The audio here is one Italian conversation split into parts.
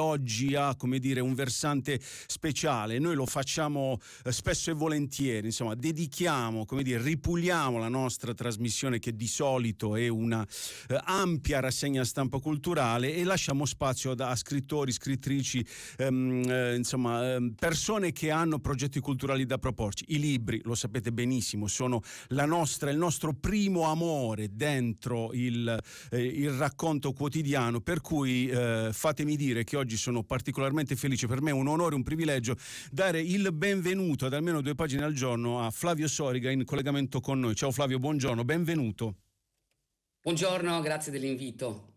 oggi ha come dire un versante speciale noi lo facciamo eh, spesso e volentieri insomma dedichiamo come dire ripuliamo la nostra trasmissione che di solito è una eh, ampia rassegna stampa culturale e lasciamo spazio a, a scrittori scrittrici ehm, eh, insomma ehm, persone che hanno progetti culturali da proporci i libri lo sapete benissimo sono la nostra il nostro primo amore dentro il, eh, il racconto quotidiano per cui eh, fatemi dire che oggi sono particolarmente felice, per me è un onore, un privilegio dare il benvenuto ad almeno due pagine al giorno a Flavio Soriga in collegamento con noi. Ciao Flavio, buongiorno, benvenuto. Buongiorno, grazie dell'invito.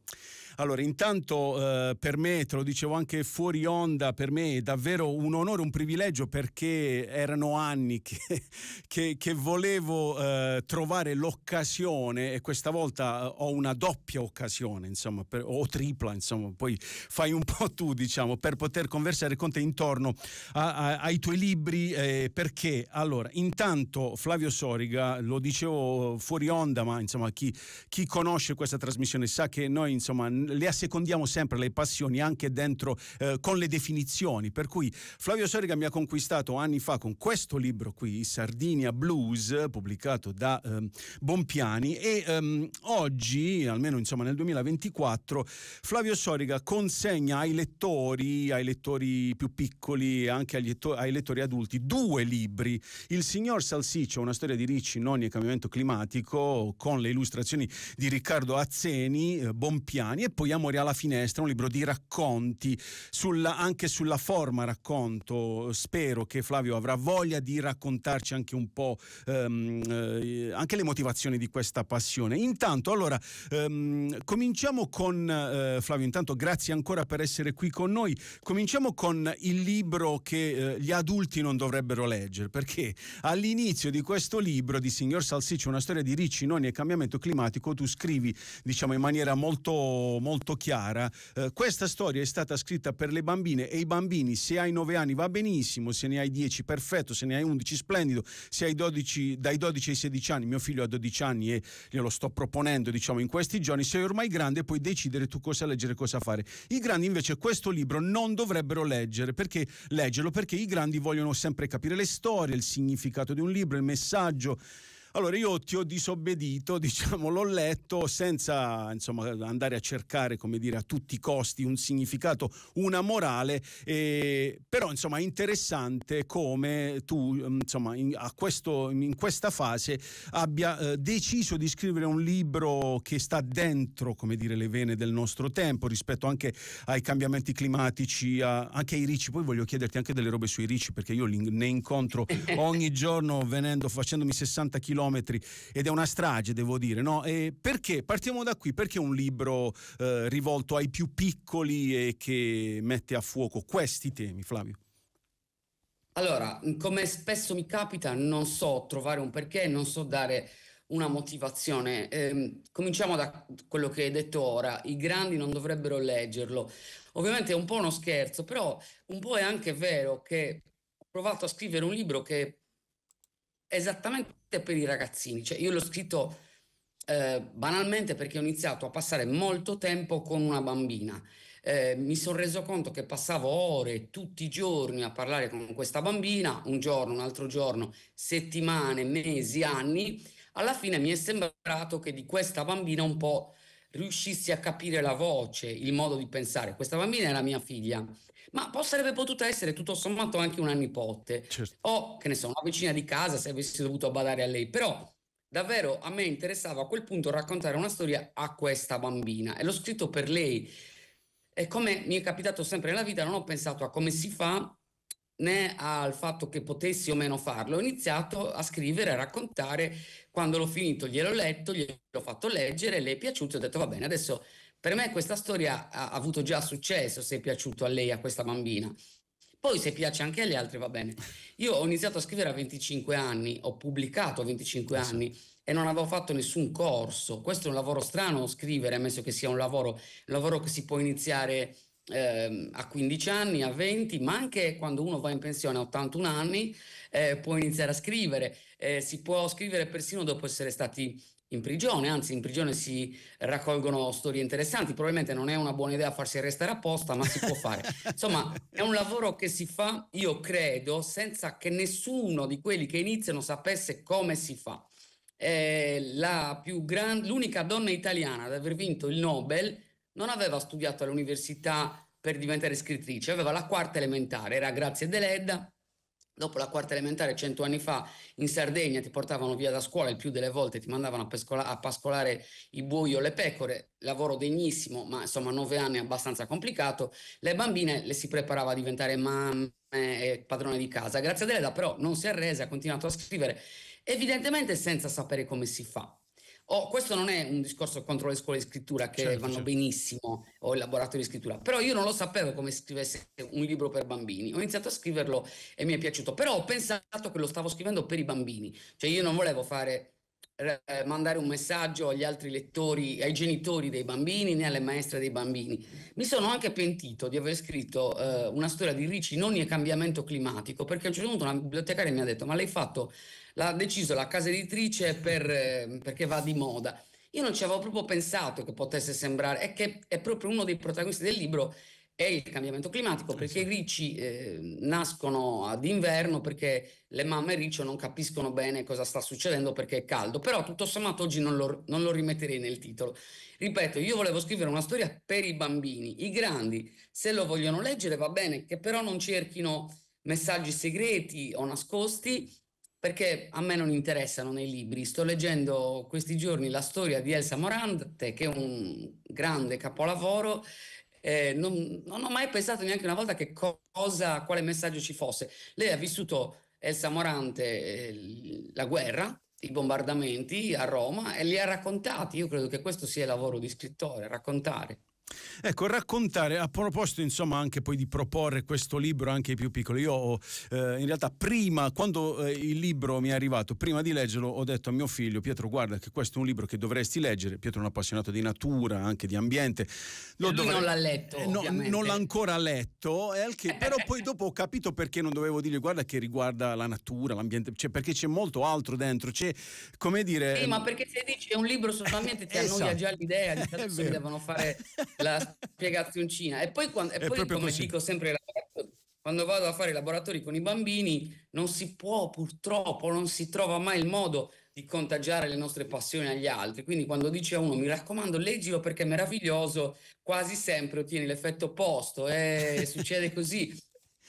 Allora, intanto eh, per me, te lo dicevo anche fuori onda, per me è davvero un onore, un privilegio perché erano anni che, che, che volevo eh, trovare l'occasione e questa volta eh, ho una doppia occasione, insomma, per, o tripla, insomma, poi fai un po' tu, diciamo, per poter conversare con te intorno a, a, ai tuoi libri eh, perché, allora, intanto Flavio Soriga, lo dicevo fuori onda, ma insomma chi, chi conosce questa trasmissione sa che noi insomma le assecondiamo sempre le passioni anche dentro eh, con le definizioni. Per cui Flavio Soriga mi ha conquistato anni fa con questo libro qui, Sardinia Blues, pubblicato da ehm, Bompiani e ehm, oggi, almeno insomma nel 2024, Flavio Soriga consegna ai lettori, ai lettori più piccoli e anche lettori, ai lettori adulti, due libri. Il signor Salsiccio, una storia di ricci, nonni e cambiamento climatico, con le illustrazioni di Riccardo Azzeni, eh, Bompiani e poi Amore alla finestra, un libro di racconti, sulla, anche sulla forma racconto. Spero che Flavio avrà voglia di raccontarci anche un po' ehm, eh, anche le motivazioni di questa passione. Intanto, allora, ehm, cominciamo con eh, Flavio, intanto grazie ancora per essere qui con noi. Cominciamo con il libro che eh, gli adulti non dovrebbero leggere, perché all'inizio di questo libro di Signor Salsiccio, una storia di ricci, noni e cambiamento climatico, tu scrivi diciamo in maniera molto, molto chiara, eh, questa storia è stata scritta per le bambine e i bambini se hai 9 anni va benissimo, se ne hai 10 perfetto, se ne hai 11 splendido, se hai 12, dai 12 ai 16 anni, mio figlio ha 12 anni e glielo sto proponendo diciamo in questi giorni, sei ormai grande puoi decidere tu cosa leggere e cosa fare. I grandi invece questo libro non dovrebbero leggere perché leggerlo perché i grandi vogliono sempre capire le storie, il significato di un libro, il messaggio allora io ti ho disobbedito, diciamo, l'ho letto senza insomma, andare a cercare come dire, a tutti i costi un significato, una morale, eh, però insomma è interessante come tu insomma, in, questo, in questa fase abbia eh, deciso di scrivere un libro che sta dentro come dire, le vene del nostro tempo rispetto anche ai cambiamenti climatici, a, anche ai ricci, poi voglio chiederti anche delle robe sui ricci perché io li, ne incontro ogni giorno venendo, facendomi 60 km chilometri ed è una strage, devo dire. No? perché? Partiamo da qui, perché un libro eh, rivolto ai più piccoli e che mette a fuoco questi temi, Flavio? Allora, come spesso mi capita, non so trovare un perché, non so dare una motivazione. Eh, cominciamo da quello che hai detto ora, i grandi non dovrebbero leggerlo. Ovviamente è un po' uno scherzo, però un po' è anche vero che ho provato a scrivere un libro che esattamente per i ragazzini. Cioè, io l'ho scritto eh, banalmente perché ho iniziato a passare molto tempo con una bambina. Eh, mi sono reso conto che passavo ore tutti i giorni a parlare con questa bambina, un giorno, un altro giorno, settimane, mesi, anni. Alla fine mi è sembrato che di questa bambina un po' riuscissi a capire la voce, il modo di pensare. Questa bambina era mia figlia, ma sarebbe potuta essere tutto sommato anche una nipote certo. o, che ne so, una vicina di casa se avessi dovuto badare a lei. Però davvero a me interessava a quel punto raccontare una storia a questa bambina e l'ho scritto per lei. E come mi è capitato sempre nella vita, non ho pensato a come si fa né al fatto che potessi o meno farlo, ho iniziato a scrivere, a raccontare, quando l'ho finito gliel'ho letto, gliel'ho fatto leggere, le è piaciuto e ho detto va bene, adesso per me questa storia ha avuto già successo se è piaciuto a lei, a questa bambina. Poi se piace anche agli altri va bene. Io ho iniziato a scrivere a 25 anni, ho pubblicato a 25 anni e non avevo fatto nessun corso. Questo è un lavoro strano scrivere, ammesso che sia un lavoro, un lavoro che si può iniziare eh, a 15 anni, a 20, ma anche quando uno va in pensione a 81 anni eh, può iniziare a scrivere, eh, si può scrivere persino dopo essere stati in prigione, anzi in prigione si raccolgono storie interessanti, probabilmente non è una buona idea farsi arrestare apposta, ma si può fare. Insomma, è un lavoro che si fa, io credo, senza che nessuno di quelli che iniziano sapesse come si fa. Eh, la gran... l'unica donna italiana ad aver vinto il Nobel non aveva studiato all'università per diventare scrittrice, aveva la quarta elementare, era Grazia Deledda, Dopo la quarta elementare, cento anni fa, in Sardegna ti portavano via da scuola, il più delle volte ti mandavano a, pescola, a pascolare i buoi o le pecore, lavoro degnissimo, ma insomma nove anni è abbastanza complicato. Le bambine le si preparava a diventare mamme e padrone di casa. Grazie a Deleda però non si è arresa, ha continuato a scrivere, evidentemente senza sapere come si fa. Oh, questo non è un discorso contro le scuole di scrittura che certo, vanno certo. benissimo o il laboratorio di scrittura, però io non lo sapevo come scrivesse un libro per bambini. Ho iniziato a scriverlo e mi è piaciuto, però ho pensato che lo stavo scrivendo per i bambini, cioè io non volevo fare eh, mandare un messaggio agli altri lettori, ai genitori dei bambini né alle maestre dei bambini. Mi sono anche pentito di aver scritto eh, una storia di Ricci, non e cambiamento climatico, perché a un certo punto una bibliotecaria mi ha detto "Ma l'hai fatto l'ha deciso la casa editrice per, eh, perché va di moda. Io non ci avevo proprio pensato che potesse sembrare, è che è proprio uno dei protagonisti del libro è il cambiamento climatico perché esatto. i ricci eh, nascono ad inverno perché le mamme riccio non capiscono bene cosa sta succedendo perché è caldo però tutto sommato oggi non lo, non lo rimetterei nel titolo ripeto io volevo scrivere una storia per i bambini i grandi se lo vogliono leggere va bene che però non cerchino messaggi segreti o nascosti perché a me non interessano nei libri. Sto leggendo questi giorni la storia di Elsa Morante, che è un grande capolavoro. Eh, non, non, ho mai pensato neanche una volta che cosa, quale messaggio ci fosse. Lei ha vissuto Elsa Morante eh, la guerra, i bombardamenti a Roma e li ha raccontati. Io credo che questo sia il lavoro di scrittore, raccontare. Ecco, raccontare, a proposito insomma anche poi di proporre questo libro anche ai più piccoli, io eh, in realtà prima, quando eh, il libro mi è arrivato, prima di leggerlo ho detto a mio figlio Pietro guarda che questo è un libro che dovresti leggere, Pietro è un appassionato di natura, anche di ambiente. Lo lui dovrei... non l'ha letto. Eh, no, non l'ha ancora letto, che... però poi dopo ho capito perché non dovevo dirgli guarda che riguarda la natura, l'ambiente, cioè, perché c'è molto altro dentro, c'è come dire... Sì, ma ehm, perché se dici è un libro solamente ti annoia già l'idea di che devono fare la spiegazioncina. E poi, quando, e poi come così. dico sempre quando vado a fare i laboratori con i bambini, non si può purtroppo, non si trova mai il modo di contagiare le nostre passioni agli altri. Quindi quando dice a uno mi raccomando leggilo perché è meraviglioso, quasi sempre ottieni l'effetto opposto e eh, succede così.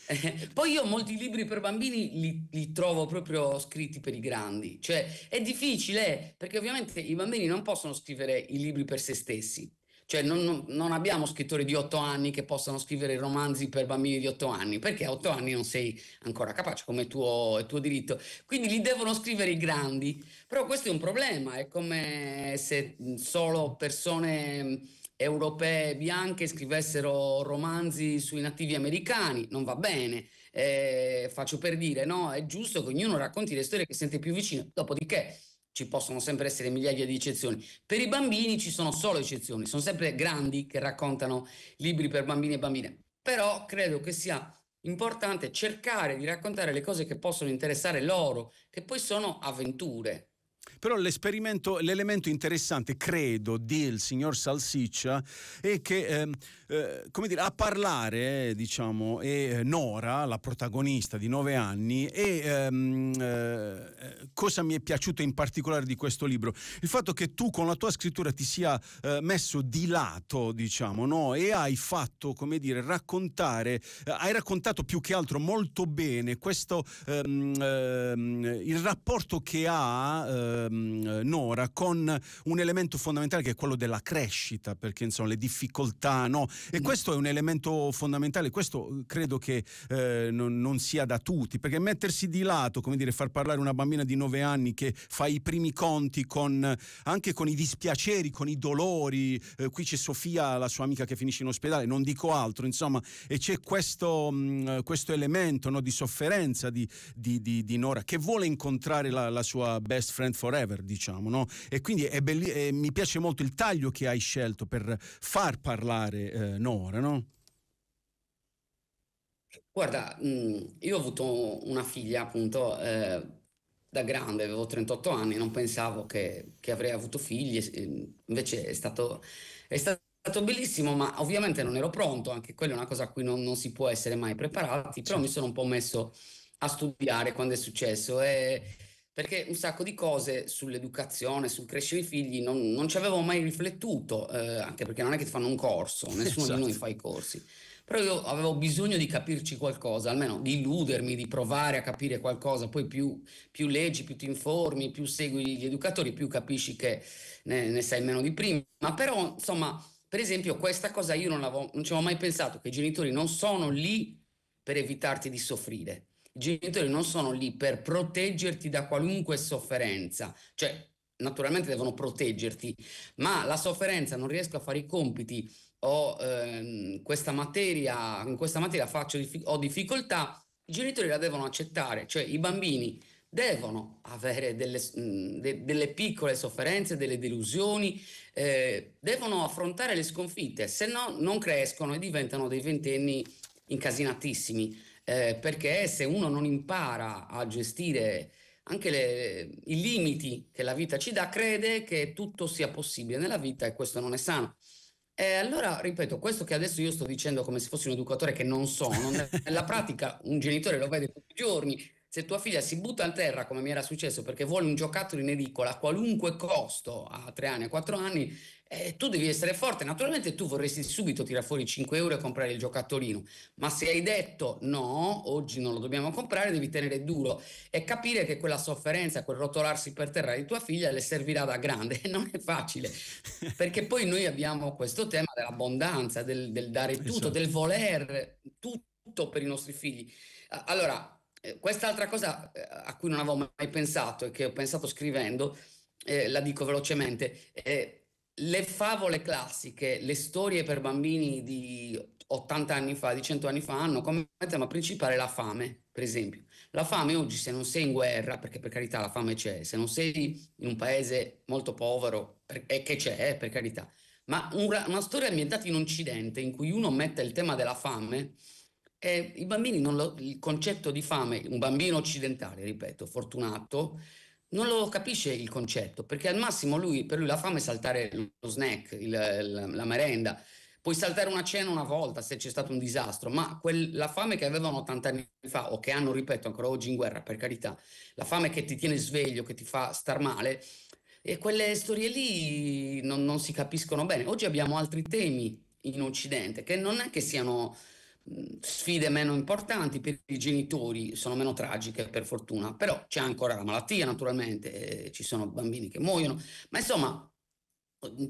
Eh, poi io molti libri per bambini li, li, trovo proprio scritti per i grandi, cioè è difficile perché ovviamente i bambini non possono scrivere i libri per se stessi, cioè non, non abbiamo scrittori di otto anni che possano scrivere romanzi per bambini di otto anni, perché a otto anni non sei ancora capace, come è tuo, è tuo diritto. Quindi li devono scrivere i grandi, però questo è un problema, è come se mm, solo persone mm, europee bianche scrivessero romanzi sui nativi americani, non va bene, eh, faccio per dire, no, è giusto che ognuno racconti le storie che sente più vicino, dopodiché ci possono sempre essere migliaia di eccezioni. Per i bambini ci sono solo eccezioni, sono sempre grandi che raccontano libri per bambini e bambine, però credo che sia importante cercare di raccontare le cose che possono interessare loro, che poi sono avventure, però l'esperimento, l'elemento interessante, credo, del signor Salsiccia è che eh, eh, come dire, a parlare, diciamo, eh, diciamo, è Nora, la protagonista di nove anni, e ehm, eh, cosa mi è piaciuto in particolare di questo libro? Il fatto che tu con la tua scrittura ti sia eh, messo di lato, diciamo, no? e hai fatto, come dire, raccontare, eh, hai raccontato più che altro molto bene questo, ehm, ehm, il rapporto che ha ehm, Ehm, Nora con un elemento fondamentale che è quello della crescita, perché insomma le difficoltà, no? E mm. questo è un elemento fondamentale, questo eh, credo che eh, non, non, sia da tutti, perché mettersi di lato, come dire, far parlare una bambina di 9 anni che fa i primi conti con, anche con i dispiaceri, con i dolori, eh, qui c'è Sofia, la sua amica che finisce in ospedale, non dico altro, insomma, e c'è questo, mh, mm, questo elemento no, di sofferenza di, di, di, di, Nora che vuole incontrare la, la sua best friend forever forever, diciamo. No? E quindi è belli- eh, mi piace molto il taglio che hai scelto per far parlare eh, Nora. No? Guarda, mh, io ho avuto una figlia appunto eh, da grande, avevo 38 anni, non pensavo che, che avrei avuto figli, invece è stato, è stato stato bellissimo, ma ovviamente non ero pronto, anche quella è una cosa a cui non, non si può essere mai preparati, però mi sono un po' messo a studiare quando è successo e perché un sacco di cose sull'educazione, sul crescere i figli non, non ci avevo mai riflettuto, eh, anche perché non è che ti fanno un corso, nessuno esatto. di noi fa i corsi, però io avevo bisogno di capirci qualcosa, almeno di illudermi, di provare a capire qualcosa, poi più, più leggi, più ti informi, più segui gli educatori, più capisci che ne, ne sai meno di prima, ma però insomma, per esempio questa cosa io non, avevo, non ci avevo mai pensato, che i genitori non sono lì per evitarti di soffrire i genitori non sono lì per proteggerti da qualunque sofferenza, cioè naturalmente devono proteggerti, ma la sofferenza non riesco a fare i compiti o ehm, questa materia, in questa materia faccio dif- ho difficoltà, i genitori la devono accettare, cioè i bambini devono avere delle, mh, de- delle piccole sofferenze, delle delusioni, eh, devono affrontare le sconfitte, se no non crescono e diventano dei ventenni incasinatissimi eh, perché se uno non impara a gestire anche le, i limiti che la vita ci dà, crede che tutto sia possibile nella vita e questo non è sano. E eh, allora, ripeto, questo che adesso io sto dicendo come se fossi un educatore che non sono, nella pratica un genitore lo vede tutti i giorni, se tua figlia si butta a terra, come mi era successo, perché vuole un giocattolo in edicola a qualunque costo, a tre anni, a 4 anni, eh, tu devi essere forte. Naturalmente tu vorresti subito tirare fuori 5 euro e comprare il giocattolino, ma se hai detto no, oggi non lo dobbiamo comprare, devi tenere duro e capire che quella sofferenza, quel rotolarsi per terra di tua figlia le servirà da grande. Non è facile, perché poi noi abbiamo questo tema dell'abbondanza, del, del dare tutto, esatto. del voler tutto per i nostri figli. Allora, eh, quest'altra cosa eh, a cui non avevo mai pensato e che ho pensato scrivendo, eh, la dico velocemente, eh, le favole classiche, le storie per bambini di 80 anni fa, di 100 anni fa, hanno come tema principale la fame, per esempio. La fame oggi, se non sei in guerra, perché per carità la fame c'è, se non sei in un paese molto povero, e eh, che c'è, per carità, ma una, una storia ambientata in Occidente in cui uno mette il tema della fame, e eh, I bambini, lo, il concetto di fame, un bambino occidentale, ripeto, fortunato, non lo capisce il concetto, perché al massimo lui, per lui la fame è saltare lo snack, il, la, la, merenda, puoi saltare una cena una volta se c'è stato un disastro, ma quel, la fame che avevano 80 anni fa o che hanno, ripeto, ancora oggi in guerra, per carità, la fame che ti tiene sveglio, che ti fa star male, e quelle storie lì non, non si capiscono bene. Oggi abbiamo altri temi in Occidente che non è che siano sfide meno importanti per i genitori sono meno tragiche per fortuna però c'è ancora la malattia naturalmente eh, ci sono bambini che muoiono ma insomma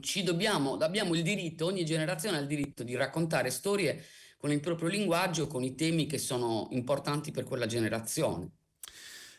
ci dobbiamo abbiamo il diritto ogni generazione ha il diritto di raccontare storie con il proprio linguaggio con i temi che sono importanti per quella generazione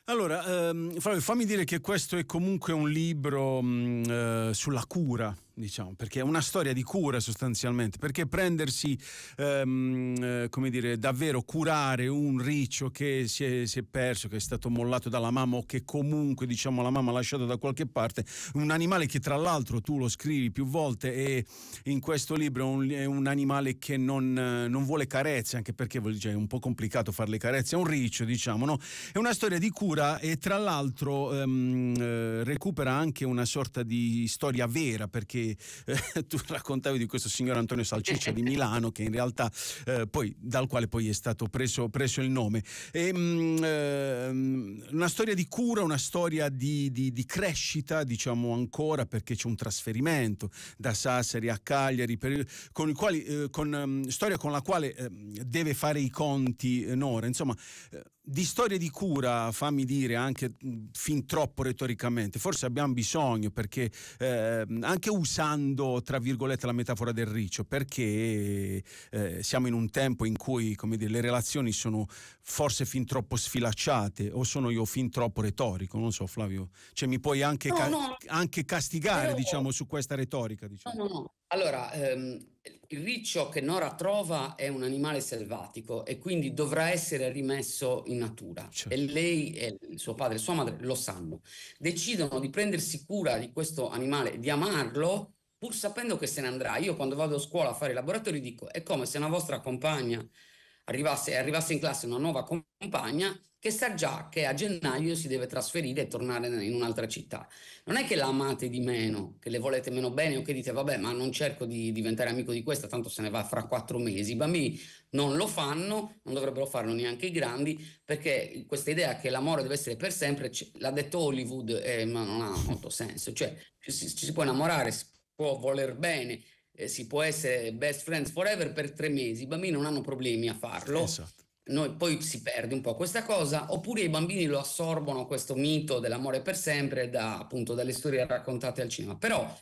allora ehm, fammi dire che questo è comunque un libro mh, mm, eh, sulla cura diciamo, perché è una storia di cura sostanzialmente, perché prendersi, ehm, eh, come dire, davvero curare un riccio che si è, si è, perso, che è stato mollato dalla mamma o che comunque, diciamo, la mamma ha lasciato da qualche parte, un animale che tra l'altro tu lo scrivi più volte e in questo libro è un, è un animale che non, non, vuole carezze, anche perché cioè, è un po' complicato fare le carezze, è un riccio, diciamo, no? È una storia di cura e tra l'altro ehm, eh, recupera anche una sorta di storia vera, perché eh, tu raccontavi di questo signor Antonio Salciccia di Milano che in realtà eh, poi, dal quale poi è stato preso, preso il nome. E, ehm, mh, ehm, una storia di cura, una storia di, di, di, crescita diciamo ancora perché c'è un trasferimento da Sassari a Cagliari per, con, quali, eh, con ehm, storia con la quale ehm, deve fare i conti eh, Nora. Insomma, eh, di storie di cura, fammi dire, anche mm, fin troppo retoricamente, forse abbiamo bisogno perché anche USA usando tra virgolette la metafora del riccio, perché eh, siamo in un tempo in cui dire, le relazioni sono forse fin troppo sfilacciate o sono io fin troppo retorico, non so Flavio, cioè mi puoi anche, no, ca no. anche castigare Però... diciamo, su questa retorica. Diciamo. No, no, no, allora, ehm, il riccio che Nora trova è un animale selvatico e quindi dovrà essere rimesso in natura. Certo. E lei e suo padre e sua madre lo sanno. Decidono di prendersi cura di questo animale, di amarlo, pur sapendo che se ne andrà. Io quando vado a scuola a fare i laboratori dico, è come se una vostra compagna arrivasse, arrivasse in classe una nuova compagna che sa già che a gennaio si deve trasferire e tornare in un'altra città. Non è che la amate di meno, che le volete meno bene o che dite vabbè ma non cerco di diventare amico di questa, tanto se ne va fra quattro mesi. I bambini non lo fanno, non dovrebbero farlo neanche i grandi, perché questa idea che l'amore deve essere per sempre, l'ha detto Hollywood, eh, ma non ha molto senso. Cioè ci, ci si può innamorare, si può voler bene, eh, si può essere best friends forever per tre mesi, i bambini non hanno problemi a farlo. Esatto noi poi si perde un po' questa cosa, oppure i bambini lo assorbono questo mito dell'amore per sempre da, appunto dalle storie raccontate al cinema. Però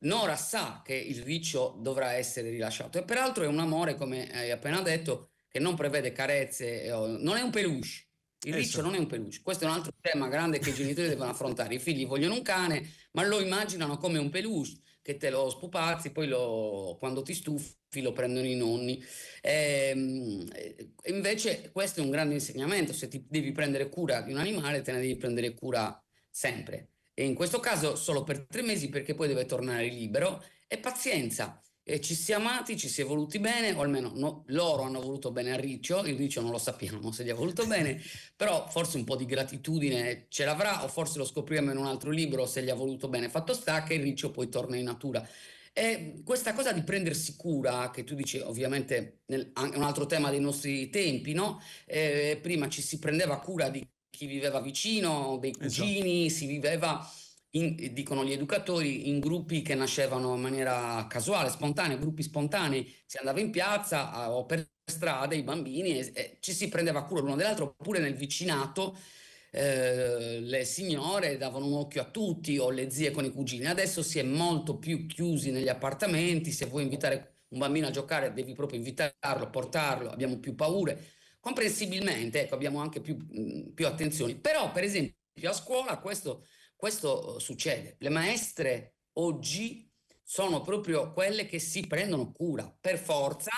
Nora sa che il riccio dovrà essere rilasciato e peraltro è un amore, come hai appena detto, che non prevede carezze, non è un peluche. Il esatto. riccio non è un peluche, questo è un altro tema grande che i genitori devono affrontare. I figli vogliono un cane, ma lo immaginano come un peluche che te lo spupazzi, poi lo, quando ti stufi lo prendono i nonni. E, ehm, eh, invece questo è un grande insegnamento, se ti devi prendere cura di un animale te ne devi prendere cura sempre. E in questo caso solo per tre mesi perché poi deve tornare libero e pazienza. E ci si è amati, ci si è voluti bene, o almeno no, loro hanno voluto bene a Riccio, il Riccio non lo sappiamo se gli ha voluto bene, però forse un po' di gratitudine ce l'avrà o forse lo scopriremo in un altro libro se gli ha voluto bene. Fatto sta che il Riccio poi torna in natura. E questa cosa di prendersi cura, che tu dici ovviamente è un altro tema dei nostri tempi, no? Eh, prima ci si prendeva cura di chi viveva vicino, dei esatto. cugini, esatto. si viveva in, dicono gli educatori, in gruppi che nascevano in maniera casuale, spontanea, gruppi spontanei, si andava in piazza a, o per strada i bambini e, e ci si prendeva cura l'uno dell'altro, oppure nel vicinato eh, le signore davano un occhio a tutti o le zie con i cugini. Adesso si è molto più chiusi negli appartamenti, se vuoi invitare un bambino a giocare devi proprio invitarlo, portarlo, abbiamo più paure, comprensibilmente, ecco, abbiamo anche più, mh, mm, più attenzioni. Però, per esempio, a scuola questo questo eh, succede. Le maestre oggi sono proprio quelle che si prendono cura per forza,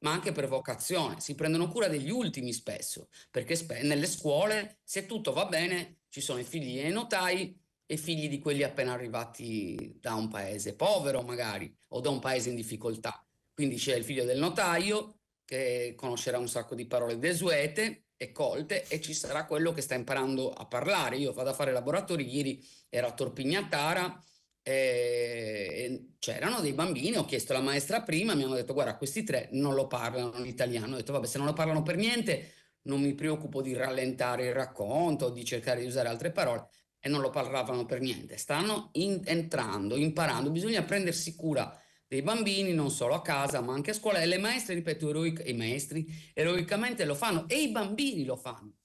ma anche per vocazione. Si prendono cura degli ultimi spesso, perché sp- nelle scuole, se tutto va bene, ci sono i figli dei notai e figli di quelli appena arrivati da un paese povero magari o da un paese in difficoltà. Quindi c'è il figlio del notaio che conoscerà un sacco di parole desuete e colte e ci sarà quello che sta imparando a parlare. Io vado a fare laboratori, ieri era a Torpignatara, eh, e c'erano dei bambini, ho chiesto alla maestra prima, mi hanno detto guarda questi tre non lo parlano in italiano, ho detto vabbè se non lo parlano per niente non mi preoccupo di rallentare il racconto, di cercare di usare altre parole e non lo parlavano per niente, stanno in, entrando, imparando, bisogna prendersi cura dei bambini, non solo a casa ma anche a scuola, e le maestre, ripeto, eroic- i maestri eroicamente lo fanno e i bambini lo fanno.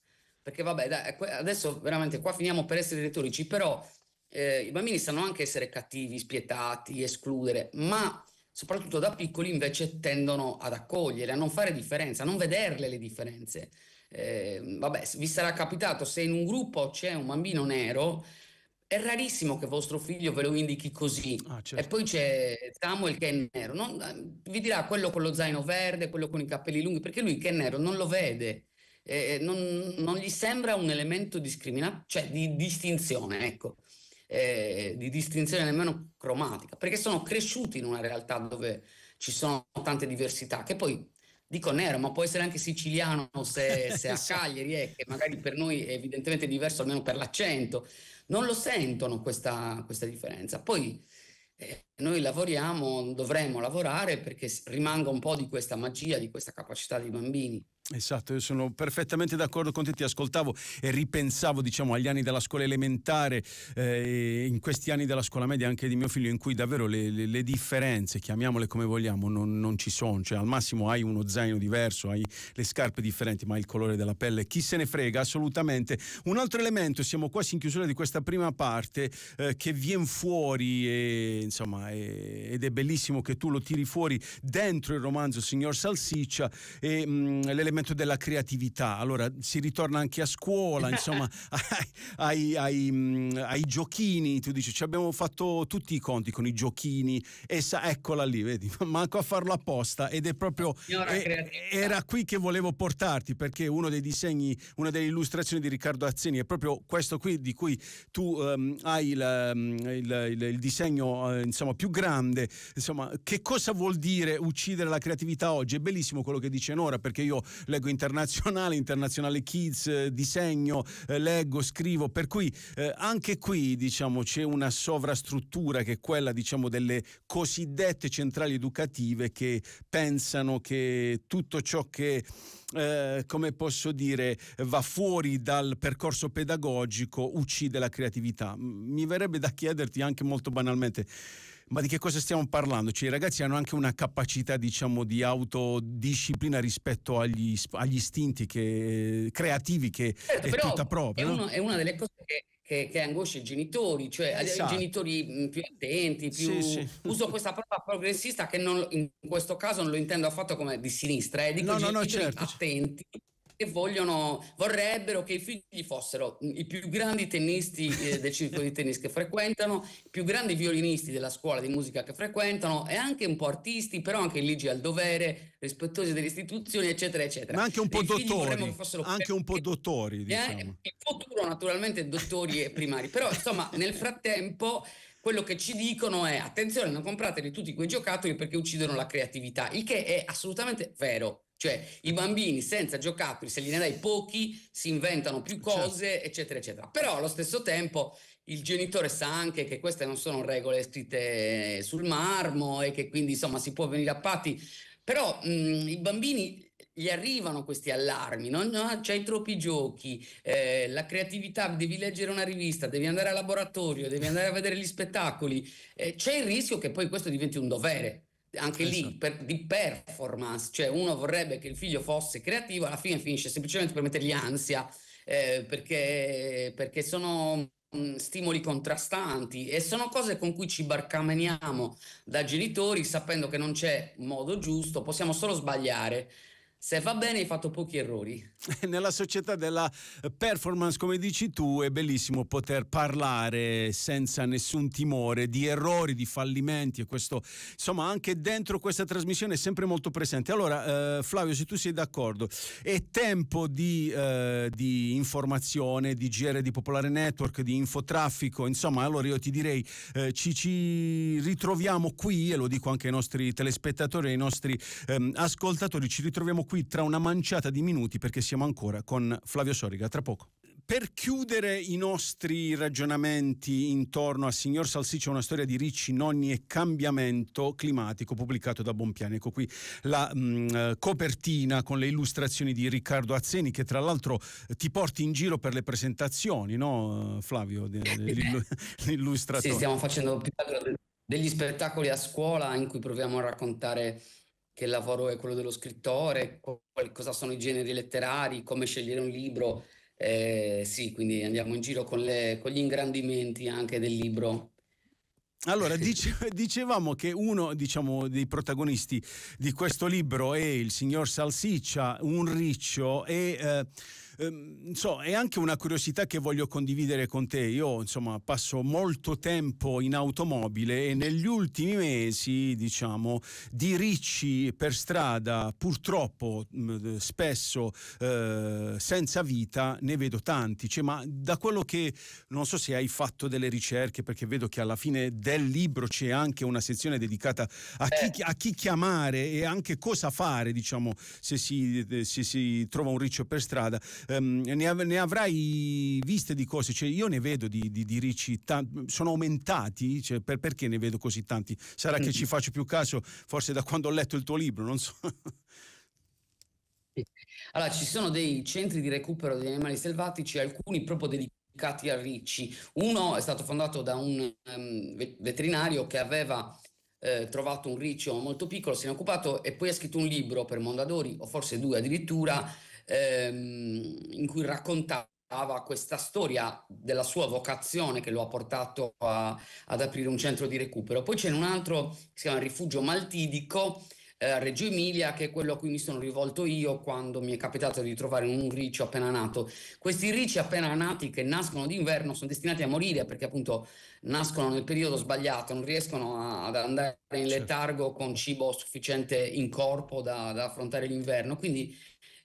Perché vabbè, dai, adesso veramente qua finiamo per essere retorici, però eh, i bambini sanno anche essere cattivi, spietati, escludere, ma soprattutto da piccoli invece tendono ad accogliere, a non fare differenza, a non vederle le differenze. Eh, vabbè, vi sarà capitato se in un gruppo c'è un bambino nero, è rarissimo che vostro figlio ve lo indichi così. Ah, certo. E poi c'è Samuel che è nero, non, vi dirà quello con lo zaino verde, quello con i capelli lunghi, perché lui che è nero non lo vede, eh, eh non, non, gli sembra un elemento discriminato, cioè di distinzione, ecco, eh, di distinzione nemmeno cromatica, perché sono cresciuti in una realtà dove ci sono tante diversità, che poi dico nero, ma può essere anche siciliano se, se a esatto. Cagliari è, eh, che magari per noi è evidentemente diverso almeno per l'accento, non lo sentono questa, questa differenza. Poi eh, noi lavoriamo, dovremmo lavorare perché rimanga un po' di questa magia, di questa capacità dei bambini Esatto, io sono perfettamente d'accordo con te, ti ascoltavo e ripensavo diciamo, agli anni della scuola elementare, eh, in questi anni della scuola media anche di mio figlio, in cui davvero le, le, le differenze, chiamiamole come vogliamo, non, non ci sono, cioè, al massimo hai uno zaino diverso, hai le scarpe differenti, ma il colore della pelle, chi se ne frega assolutamente. Un altro elemento, siamo quasi in chiusura di questa prima parte, eh, che viene fuori e, insomma, è, ed è bellissimo che tu lo tiri fuori dentro il romanzo Signor Salsiccia e mh, mm, l'elemento elemento della creatività. Allora si ritorna anche a scuola, insomma, ai, ai, ai, mm, ai, giochini. Tu dici, ci abbiamo fatto tutti i conti con i giochini e sa, eccola lì, vedi, manco a farlo apposta ed è proprio... È, era qui che volevo portarti perché uno dei disegni, una delle illustrazioni di Riccardo Azzini è proprio questo qui di cui tu um, hai il, ehm, il, il, il disegno uh, insomma, più grande. Insomma, che cosa vuol dire uccidere la creatività oggi? È bellissimo quello che dice Nora perché io leggo internazionale, internazionale kids, eh, disegno, eh, leggo, scrivo, per cui eh, anche qui diciamo, c'è una sovrastruttura che è quella diciamo, delle cosiddette centrali educative che pensano che tutto ciò che, eh, come posso dire, va fuori dal percorso pedagogico uccide la creatività. Mi verrebbe da chiederti anche molto banalmente ma di che cosa stiamo parlando? Cioè, i ragazzi hanno anche una capacità diciamo, di autodisciplina rispetto agli, agli istinti che, creativi che certo, è tutta propria. È, uno, è, una delle cose che, che, che angoscia i genitori, cioè eh, esatto. i genitori mm, più attenti, più... Sì, sì. uso questa parola progressista che non, in questo caso non lo intendo affatto come di sinistra, eh, dico no, no, no, certo, certo. attenti che vogliono, vorrebbero che i figli fossero i più grandi tennisti eh, del circolo di tennis che frequentano, i più grandi violinisti della scuola di musica che frequentano e anche un po' artisti, però anche ligi al dovere, rispettosi delle istituzioni, eccetera, eccetera. Ma anche un po' e dottori, anche un po' dottori, diciamo. Eh, in futuro naturalmente dottori e primari, però insomma nel frattempo quello che ci dicono è attenzione non compratevi tutti quei giocattoli perché uccidono la creatività, il che è assolutamente vero, cioè, i bambini senza giocattoli, se li ne dai pochi, si inventano più certo. cose, certo. eccetera, eccetera. Però allo stesso tempo il genitore sa anche che queste non sono regole scritte sul marmo e che quindi insomma si può venire a patti. Però mh, mm, i bambini gli arrivano questi allarmi, no? no c'hai troppi giochi, eh, la creatività, devi leggere una rivista, devi andare al laboratorio, devi andare a vedere gli spettacoli, eh, c'è il rischio che poi questo diventi un dovere, anche lì esatto. per, di performance, cioè uno vorrebbe che il figlio fosse creativo, alla fine finisce semplicemente per mettergli ansia, eh, perché, perché, sono mm, stimoli contrastanti e sono cose con cui ci barcameniamo da genitori sapendo che non c'è modo giusto, possiamo solo sbagliare se va bene hai fatto pochi errori. Nella società della eh, performance, come dici tu, è bellissimo poter parlare senza nessun timore di errori, di fallimenti e questo, insomma, anche dentro questa trasmissione è sempre molto presente. Allora, eh, Flavio, se tu sei d'accordo, è tempo di, eh, di, informazione, di GR di Popolare Network, di infotraffico, insomma, allora io ti direi eh, ci, ci, ritroviamo qui, e lo dico anche ai nostri telespettatori, ai nostri ehm, ascoltatori, ci ritroviamo qui qui tra una manciata di minuti perché siamo ancora con Flavio Soriga. Tra poco per chiudere i nostri ragionamenti intorno a Signor Salsiccia, una storia di ricci, nonni e cambiamento climatico pubblicato da Bompiani. Ecco qui la mh, mm, eh, copertina con le illustrazioni di Riccardo Azzeni che tra l'altro eh, ti porti in giro per le presentazioni, no Flavio? L'illustratore. Sì, stiamo facendo degli spettacoli a scuola in cui proviamo a raccontare che lavoro è quello dello scrittore, cosa sono i generi letterari, come scegliere un libro. Eh, sì, quindi andiamo in giro con, le, con gli ingrandimenti anche del libro allora, dice, dicevamo che uno diciamo, dei protagonisti di questo libro è il signor Salsiccia, un riccio, e eh, ehm, so, è anche una curiosità che voglio condividere con te. Io insomma passo molto tempo in automobile e negli ultimi mesi, diciamo, di ricci per strada, purtroppo mh, spesso eh, senza vita, ne vedo tanti. Cioè, ma da quello che non so se hai fatto delle ricerche, perché vedo che alla fine del libro c'è anche una sezione dedicata a chi, eh. a chi chiamare e anche cosa fare, diciamo, se si, se si trova un riccio per strada ehm, ne, av- ne, avrai viste di cose, cioè, io ne vedo di, di, di ricci, ta- sono aumentati, cioè, per- perché ne vedo così tanti? Sarà che ci faccio più caso forse da quando ho letto il tuo libro, non so. Allora, ci sono dei centri di recupero degli animali selvatici, alcuni proprio dedicati dedicati a ricci. Uno è stato fondato da un um, veterinario che aveva eh, trovato un riccio molto piccolo, se ne è occupato e poi ha scritto un libro per Mondadori, o forse due addirittura, ehm, in cui raccontava questa storia della sua vocazione che lo ha portato a, ad aprire un centro di recupero. Poi c'è un altro che si chiama Rifugio Maltidico eh, a Reggio Emilia, che è quello a cui mi sono rivolto io quando mi è capitato di trovare un riccio appena nato. Questi ricci appena nati che nascono d'inverno sono destinati a morire perché appunto nascono nel periodo sbagliato, non riescono a, ad andare in certo. letargo con cibo sufficiente in corpo da, da affrontare l'inverno. Quindi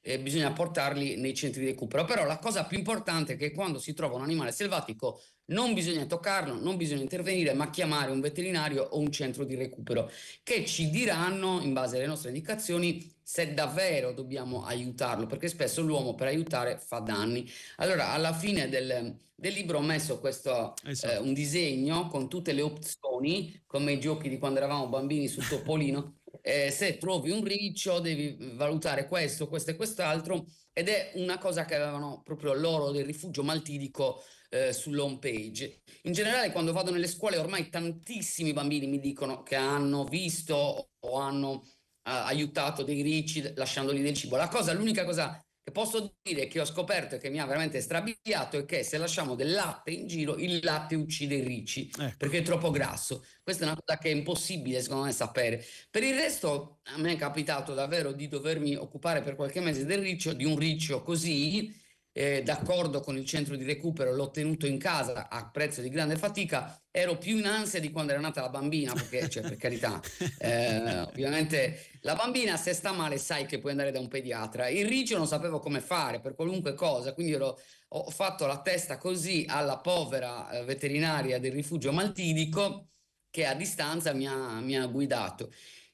eh, bisogna portarli nei centri di recupero. Però la cosa più importante è che quando si trova un animale selvatico non bisogna toccarlo, non bisogna intervenire, ma chiamare un veterinario o un centro di recupero che ci diranno, in base alle nostre indicazioni, se davvero dobbiamo aiutarlo, perché spesso l'uomo per aiutare fa danni. Allora, alla fine del, del libro ho messo questo, esatto. eh, un disegno con tutte le opzioni, come i giochi di quando eravamo bambini sul topolino, eh, se trovi un riccio devi eh, valutare questo, questo e quest'altro ed è una cosa che avevano proprio loro del rifugio maltidico eh, sull'home page. In generale quando vado nelle scuole ormai tantissimi bambini mi dicono che hanno visto o hanno eh, aiutato dei ricci lasciandogli del cibo. La cosa, l'unica cosa posso dire che ho scoperto e che mi ha veramente strabiliato è che se lasciamo del latte in giro il latte uccide i ricci ecco. perché è troppo grasso questa è una cosa che è impossibile secondo me sapere per il resto a me è capitato davvero di dovermi occupare per qualche mese del riccio di un riccio così eh, d'accordo con il centro di recupero, l'ho tenuto in casa a prezzo di grande fatica, ero più in ansia di quando era nata la bambina, perché, cioè, per carità, eh, ovviamente la bambina se sta male sai che puoi andare da un pediatra, il rigio non sapevo come fare per qualunque cosa, quindi ero, ho fatto la testa così alla povera eh, veterinaria del rifugio maltidico che a distanza mi ha, mi ha guidato.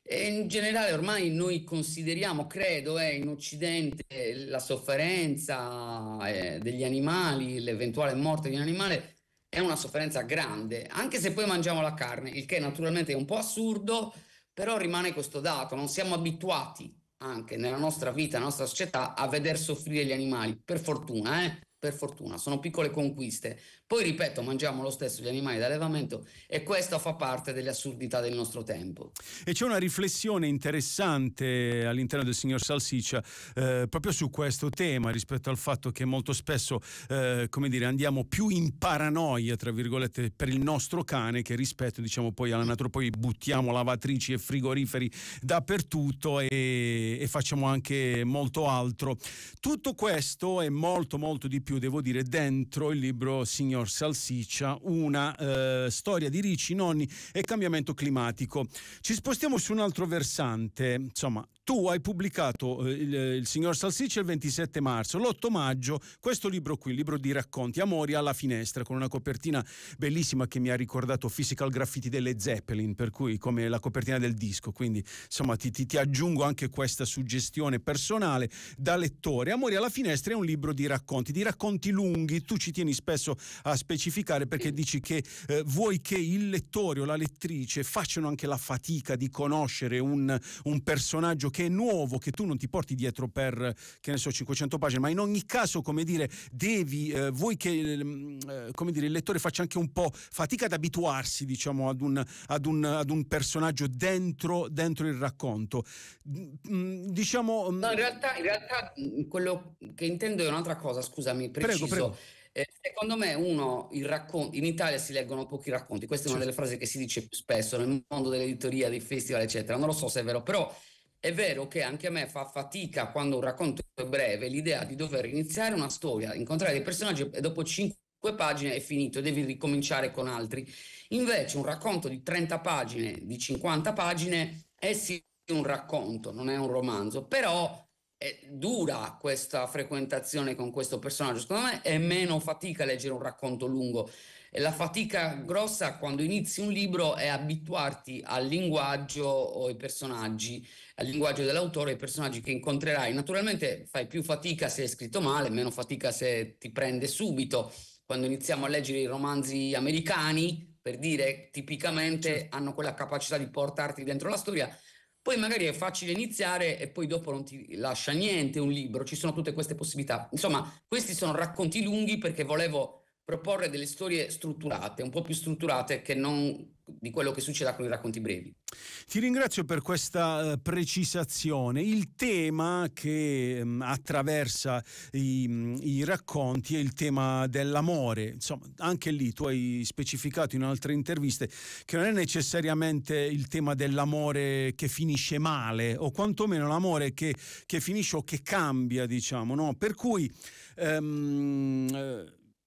E in generale ormai noi consideriamo, credo, eh, in Occidente la sofferenza eh, degli animali, l'eventuale morte di un animale è una sofferenza grande, anche se poi mangiamo la carne, il che naturalmente è un po' assurdo, però rimane questo dato, non siamo abituati anche nella nostra vita, nella nostra società, a veder soffrire gli animali, per fortuna, eh? per fortuna, sono piccole conquiste, poi, ripeto, mangiamo lo stesso gli animali d'allevamento e questo fa parte delle assurdità del nostro tempo. E c'è una riflessione interessante all'interno del signor Salsiccia eh, proprio su questo tema rispetto al fatto che molto spesso, eh, come dire, andiamo più in paranoia, tra virgolette, per il nostro cane che rispetto, diciamo, poi alla natura. Poi buttiamo lavatrici e frigoriferi dappertutto e, e facciamo anche molto altro. Tutto questo e molto, molto di più, devo dire, dentro il libro Signor signor Salsiccia, una eh, storia di ricci, nonni e cambiamento climatico. Ci spostiamo su un altro versante, insomma tu hai pubblicato eh, il, eh, il, signor Salsiccia il 27 marzo, l'8 maggio, questo libro qui, il libro di racconti, Amori alla finestra, con una copertina bellissima che mi ha ricordato Physical Graffiti delle Zeppelin, per cui come la copertina del disco, quindi insomma ti, ti, ti aggiungo anche questa suggestione personale da lettore. Amori alla finestra è un libro di racconti, di racconti lunghi, tu ci tieni spesso a specificare perché dici che eh, vuoi che il lettore o la lettrice facciano anche la fatica di conoscere un, un personaggio che è nuovo, che tu non ti porti dietro per, che ne so, 500 pagine, ma in ogni caso, come dire, devi, eh, vuoi che mm, eh, come dire, il lettore faccia anche un po' fatica ad abituarsi, diciamo, ad un, ad un, ad un personaggio dentro, dentro, il racconto. Mm, mm, diciamo... No, in realtà, in realtà quello che intendo è un'altra cosa, scusami, preciso. Prego, prego. Eh, secondo me uno, il racconto, in Italia si leggono pochi racconti, questa è una delle frasi che si dice più spesso nel mondo dell'editoria, dei festival, eccetera, non lo so se è vero, però è vero che anche a me fa fatica quando un racconto è breve l'idea di dover iniziare una storia, incontrare dei personaggi e dopo cinque pagine è finito, devi ricominciare con altri. Invece un racconto di 30 pagine, di 50 pagine è sì un racconto, non è un romanzo, però dura questa frequentazione con questo personaggio. Secondo me è meno fatica leggere un racconto lungo la fatica grossa quando inizi un libro è abituarti al linguaggio o ai personaggi, al linguaggio dell'autore, ai personaggi che incontrerai. Naturalmente fai più fatica se è scritto male, meno fatica se ti prende subito. Quando iniziamo a leggere i romanzi americani, per dire, tipicamente certo. hanno quella capacità di portarti dentro la storia. Poi magari è facile iniziare e poi dopo non ti lascia niente un libro, ci sono tutte queste possibilità. Insomma, questi sono racconti lunghi perché volevo proporre delle storie strutturate, un po' più strutturate che non di quello che succede con i racconti brevi. Ti ringrazio per questa eh, precisazione. Il tema che mm, attraversa i, mm, i, racconti è il tema dell'amore. Insomma, anche lì tu hai specificato in altre interviste che non è necessariamente il tema dell'amore che finisce male o quantomeno l'amore che, che finisce o che cambia, diciamo. No? Per cui... Um,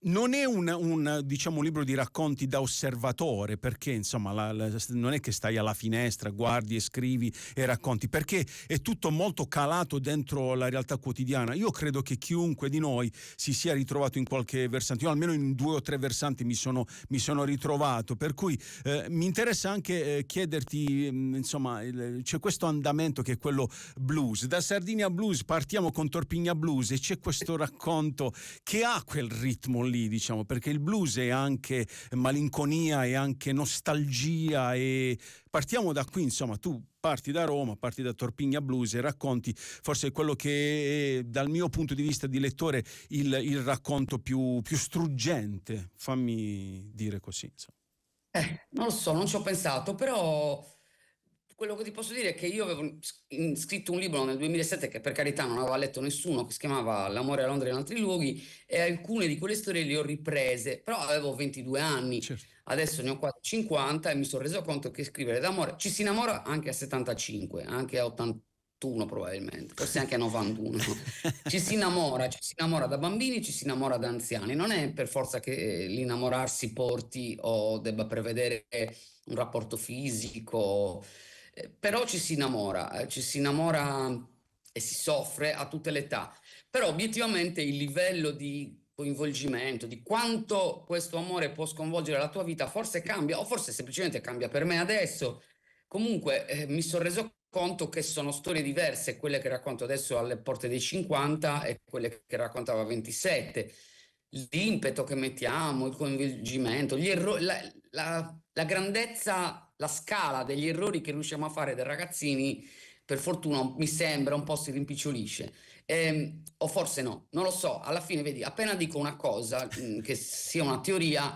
non è un, un diciamo, libro di racconti da osservatore, perché insomma, la, la, non è che stai alla finestra, guardi e scrivi e racconti, perché è tutto molto calato dentro la realtà quotidiana. Io credo che chiunque di noi si sia ritrovato in qualche versante, io almeno in due o tre versanti mi sono, mi sono ritrovato, per cui eh, mi interessa anche eh, chiederti, mh, mm, insomma, il, c'è questo andamento che è quello blues. Da Sardinia Blues partiamo con Torpigna Blues e c'è questo racconto che ha quel ritmo lì, diciamo, perché il blues è anche malinconia, è anche nostalgia e partiamo da qui, insomma, tu parti da Roma, parti da Torpigna Blues e racconti forse quello che è, dal mio punto di vista di lettore il, il racconto più, più, struggente, fammi dire così. Eh, non lo so, non ci ho pensato, però quello che ti posso dire è che io avevo scritto un libro nel 2007 che per carità non aveva letto nessuno, che si chiamava L'amore a Londra e in altri luoghi e alcune di quelle storie le ho riprese, però avevo 22 anni, certo. adesso ne ho quasi 50 e mi sono reso conto che scrivere d'amore ci si innamora anche a 75, anche a 80 probabilmente, forse anche a 91. ci si innamora, ci si innamora da bambini, ci si innamora da anziani. Non è per forza che l'innamorarsi porti o debba prevedere un rapporto fisico però ci si innamora, eh, ci si innamora e si soffre a tutte le età, però obiettivamente il livello di coinvolgimento, di quanto questo amore può sconvolgere la tua vita, forse cambia o forse semplicemente cambia per me adesso. Comunque eh, mi sono reso conto che sono storie diverse quelle che racconto adesso alle porte dei 50 e quelle che raccontava a 27 l'impeto che mettiamo, il coinvolgimento, erro- la, la, la grandezza, la scala degli errori che riusciamo a fare da ragazzini per fortuna mi sembra un po' si rimpicciolisce. Eh, o forse no, non lo so. Alla fine, vedi, appena dico una cosa mm, che sia una teoria,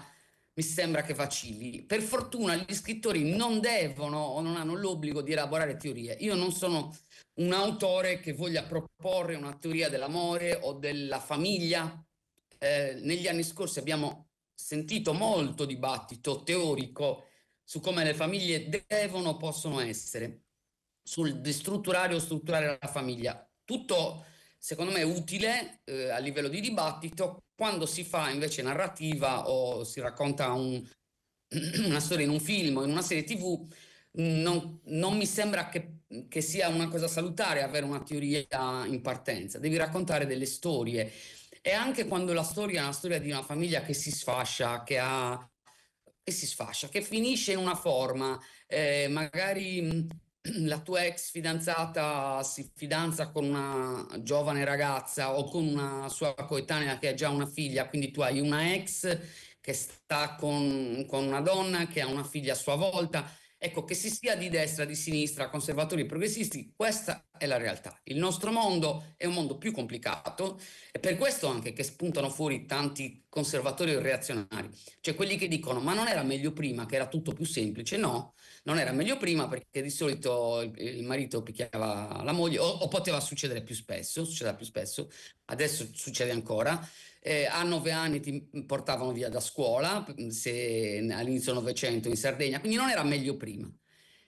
mi sembra che facili. Per fortuna gli scrittori non devono o non hanno l'obbligo di elaborare teorie. Io non sono un autore che voglia proporre una teoria dell'amore o della famiglia eh, negli anni scorsi abbiamo sentito molto dibattito teorico su come le famiglie devono o possono essere, sul destrutturare o strutturare la famiglia. Tutto secondo me utile eh, a livello di dibattito quando si fa invece narrativa o si racconta un, una storia in un film o in una serie tv. Non, non mi sembra che, che sia una cosa salutare avere una teoria in partenza, devi raccontare delle storie e anche quando la storia è una storia di una famiglia che si sfascia, che ha che si sfascia, che finisce in una forma, eh, magari mm, la tua ex fidanzata si fidanza con una giovane ragazza o con una sua coetanea che ha già una figlia, quindi tu hai una ex che sta con, con una donna che ha una figlia a sua volta, Ecco, che si sia di destra, di sinistra, conservatori e progressisti, questa è la realtà. Il nostro mondo è un mondo più complicato e per questo anche che spuntano fuori tanti conservatori reazionari, cioè quelli che dicono ma non era meglio prima che era tutto più semplice, no, non era meglio prima perché di solito il marito picchiava la moglie o, o poteva succedere più spesso, succedeva più spesso, adesso succede ancora, eh, a nove anni ti portavano via da scuola, mm, se, all'inizio Novecento in Sardegna, quindi non era meglio prima.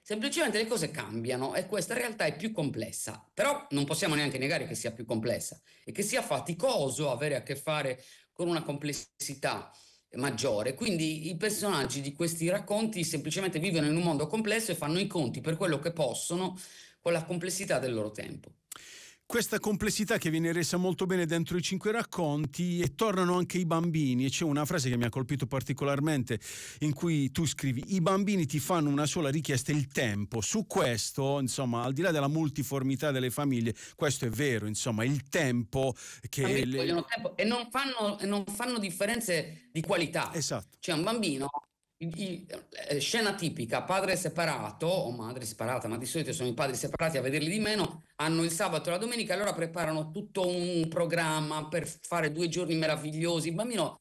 Semplicemente le cose cambiano e questa realtà è più complessa, però non possiamo neanche negare che sia più complessa e che sia faticoso avere a che fare con una complessità maggiore. Quindi i personaggi di questi racconti semplicemente vivono in un mondo complesso e fanno i conti per quello che possono con la complessità del loro tempo questa complessità che viene resa molto bene dentro i cinque racconti e tornano anche i bambini e c'è una frase che mi ha colpito particolarmente in cui tu scrivi i bambini ti fanno una sola richiesta il tempo su questo insomma al di là della multiformità delle famiglie questo è vero insomma il tempo che le... tempo e non fanno, non fanno differenze di qualità esatto cioè un bambino eh, scena tipica, padre separato o madre separata, ma di solito sono i padri separati a vederli di meno, hanno il sabato e la domenica, allora preparano tutto un programma per fare due giorni meravigliosi. Il bambino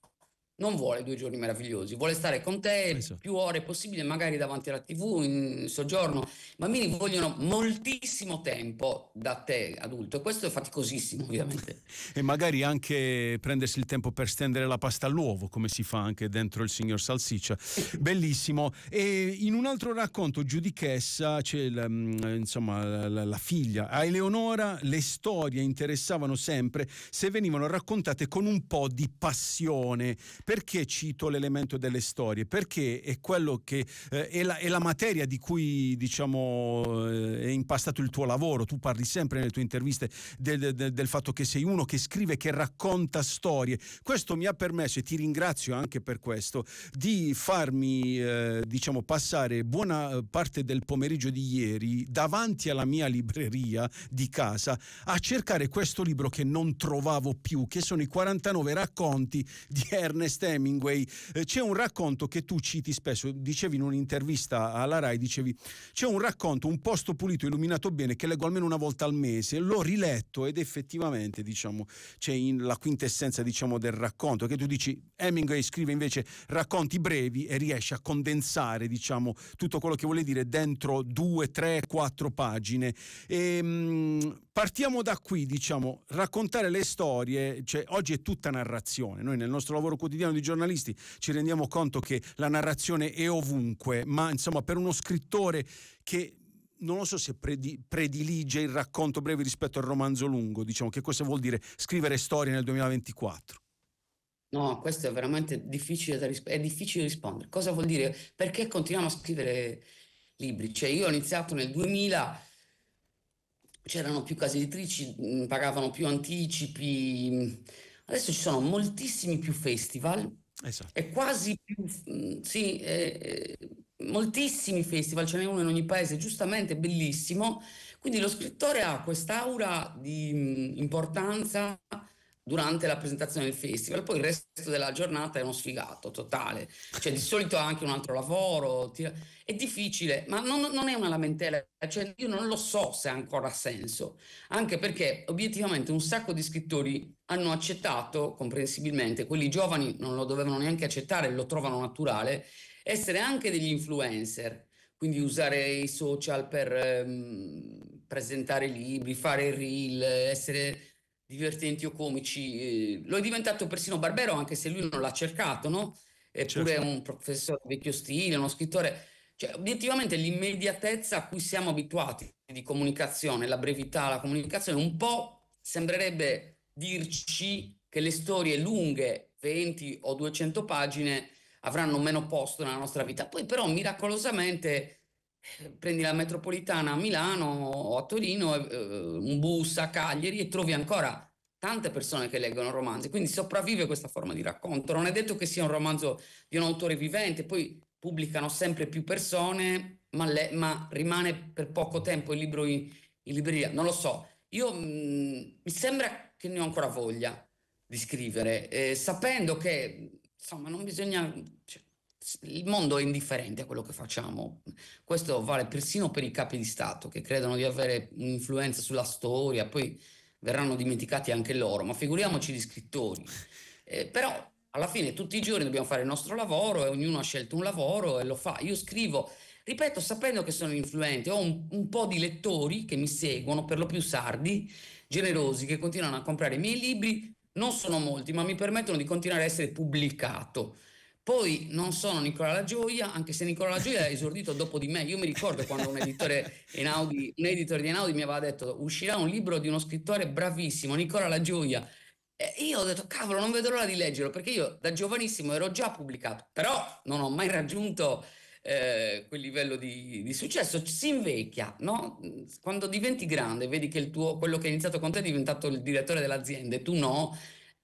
non vuole due giorni meravigliosi, vuole stare con te esatto. più ore possibile, magari davanti alla tv, in soggiorno. I bambini vogliono moltissimo tempo da te, adulto, e questo è faticosissimo, ovviamente. e magari anche prendersi il tempo per stendere la pasta all'uovo, come si fa anche dentro il signor Salsiccia. Bellissimo. E in un altro racconto, Giudichessa, c'è la, mm, insomma, la, la figlia, a Eleonora le storie interessavano sempre se venivano raccontate con un po' di passione perché cito l'elemento delle storie? Perché è quello che eh, è, la, è, la, materia di cui diciamo eh, è impastato il tuo lavoro. Tu parli sempre nelle tue interviste del, del, del fatto che sei uno che scrive, che racconta storie. Questo mi ha permesso, e ti ringrazio anche per questo, di farmi eh, diciamo passare buona parte del pomeriggio di ieri davanti alla mia libreria di casa a cercare questo libro che non trovavo più, che sono i 49 racconti di Ernest Ernest Hemingway, eh, c'è un racconto che tu citi spesso, dicevi in un'intervista alla RAI, dicevi c'è un racconto, un posto pulito, illuminato bene, che leggo almeno una volta al mese, l'ho riletto ed effettivamente diciamo, c'è la quintessenza diciamo, del racconto, che tu dici Hemingway scrive invece racconti brevi e riesce a condensare diciamo, tutto quello che vuole dire dentro due, tre, quattro pagine. E, ehm, partiamo da qui, diciamo, raccontare le storie, cioè, oggi è tutta narrazione, noi nel nostro lavoro quotidiano quotidiano di giornalisti ci rendiamo conto che la narrazione è ovunque, ma insomma per uno scrittore che non lo so se predi- predilige il racconto breve rispetto al romanzo lungo, diciamo che cosa vuol dire scrivere storie nel 2024? No, questo è veramente difficile, da risp- è difficile rispondere. Cosa vuol dire? Perché continuiamo a scrivere libri? Cioè io ho iniziato nel 2000, c'erano più case editrici, pagavano più anticipi, Adesso ci sono moltissimi più festival, esatto. è quasi più, sì, è, eh, eh, moltissimi festival, ce n'è uno in ogni paese, giustamente bellissimo. Quindi lo scrittore ha quest'aura di mh, importanza durante la presentazione del festival, poi il resto della giornata è uno sfigato totale, cioè di solito ha anche un altro lavoro, è difficile, ma non, non, è una lamentela, cioè io non lo so se ha ancora senso, anche perché obiettivamente un sacco di scrittori hanno accettato, comprensibilmente, quelli giovani non lo dovevano neanche accettare, lo trovano naturale, essere anche degli influencer, quindi usare i social per ehm, presentare libri, fare il reel, essere divertenti o comici. Eh, lo è diventato persino Barbero, anche se lui non l'ha cercato, no? Eppure certo. è un professore di vecchio stile, uno scrittore. Cioè, obiettivamente l'immediatezza a cui siamo abituati di comunicazione, la brevità, la comunicazione, un po' sembrerebbe dirci che le storie lunghe, 20 o 200 pagine, avranno meno posto nella nostra vita. Poi però miracolosamente prendi la metropolitana a Milano o a Torino, eh, eh, un bus a Cagliari e trovi ancora tante persone che leggono romanzi, quindi sopravvive questa forma di racconto. Non è detto che sia un romanzo di un autore vivente, poi pubblicano sempre più persone, ma, le, ma rimane per poco tempo il libro in, in libreria. Non lo so, io mh, mm, mi sembra che ne ho ancora voglia di scrivere, eh, sapendo che insomma non bisogna... Cioè, il mondo è indifferente a quello che facciamo. Questo vale persino per i capi di Stato che credono di avere un'influenza sulla storia, poi verranno dimenticati anche loro, ma figuriamoci gli scrittori. Eh, però alla fine tutti i giorni dobbiamo fare il nostro lavoro e ognuno ha scelto un lavoro e lo fa. Io scrivo, ripeto, sapendo che sono influente, ho un, un po' di lettori che mi seguono, per lo più sardi, generosi, che continuano a comprare i miei libri. Non sono molti, ma mi permettono di continuare a essere pubblicato. Poi non sono Nicola La Gioia, anche se Nicola La Gioia ha esordito dopo di me. Io mi ricordo quando un editore, Enaudi, un editore di Enaudi mi aveva detto uscirà un libro di uno scrittore bravissimo, Nicola La Gioia. E io ho detto, cavolo, non vedo l'ora di leggerlo, perché io da giovanissimo ero già pubblicato, però non ho mai raggiunto eh, quel livello di, di, successo. Si invecchia, no? Quando diventi grande, vedi che tuo, quello che ha iniziato con te è diventato il direttore dell'azienda e tu no,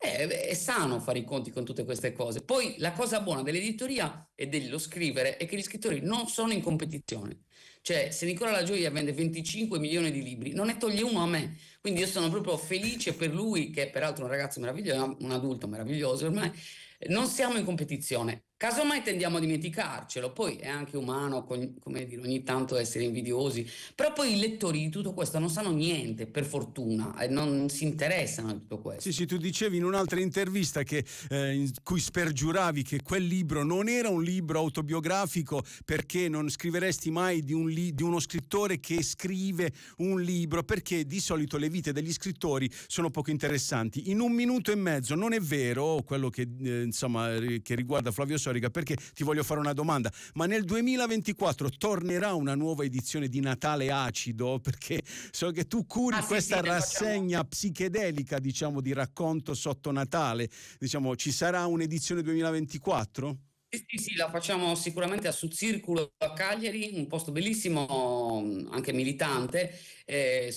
eh, è, è, sano fare i conti con tutte queste cose. Poi la cosa buona dell'editoria e dello scrivere è che gli scrittori non sono in competizione. Cioè, se Nicola La Gioia vende 25 milioni di libri, non ne toglie uno a me. Quindi io sono proprio felice per lui, che è peraltro un ragazzo meraviglioso, un adulto meraviglioso ormai. Non siamo in competizione. Casomai tendiamo a dimenticarcelo, poi è anche umano, come dire, ogni tanto essere invidiosi, però poi i lettori di tutto questo non sanno niente, per fortuna, e non si interessano a tutto questo. Sì, sì, tu dicevi in un'altra intervista che, eh, in cui spergiuravi che quel libro non era un libro autobiografico perché non scriveresti mai di, un li- di uno scrittore che scrive un libro, perché di solito le vite degli scrittori sono poco interessanti. In un minuto e mezzo non è vero quello che, eh, insomma, che riguarda Flavio Soria storica perché ti voglio fare una domanda, ma nel 2024 tornerà una nuova edizione di Natale acido? Perché so che tu curi ah, questa sì, rassegna facciamo. psichedelica, diciamo, di racconto sotto Natale, diciamo, ci sarà un'edizione 2024? Sì, sì, sì, la facciamo sicuramente a Sud Circolo a Cagliari, un posto bellissimo, anche militante. Eh,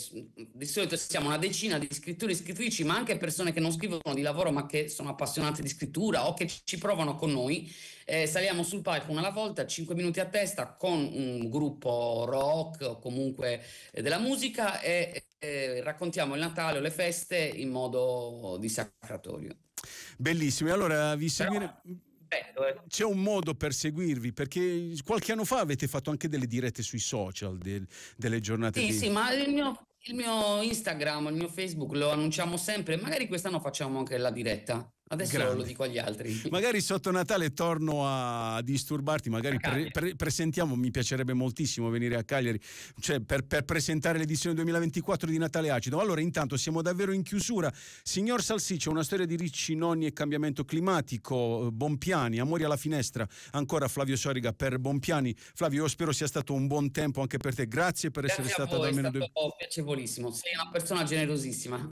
di solito siamo una decina di scrittori e scrittrici, ma anche persone che non scrivono di lavoro ma che sono appassionate di scrittura o che ci provano con noi. Eh, saliamo sul palco una alla volta, 5 minuti a testa, con un gruppo rock o comunque eh, della musica e eh, raccontiamo il Natale o le feste in modo dissacratorio. Bellissimo, allora vi seguiremo... Però rispetto. Eh. C'è un modo per seguirvi, perché qualche anno fa avete fatto anche delle dirette sui social, del, delle giornate. Sì, di... sì, ma il mio, il mio Instagram, il mio Facebook lo annunciamo sempre, magari quest'anno facciamo anche la diretta. Adesso Grande. lo dico agli altri. Magari sotto Natale torno a disturbarti, magari pre- pre- presentiamo, mi piacerebbe moltissimo venire a Cagliari cioè per, per, presentare l'edizione 2024 di Natale Acido. Allora intanto siamo davvero in chiusura. Signor Salsiccia, una storia di ricci nonni e cambiamento climatico, Bompiani, amori alla finestra, ancora Flavio Soriga per Bompiani. Flavio, io spero sia stato un buon tempo anche per te, grazie per grazie essere stata da stato due... piacevolissimo, sei una persona generosissima.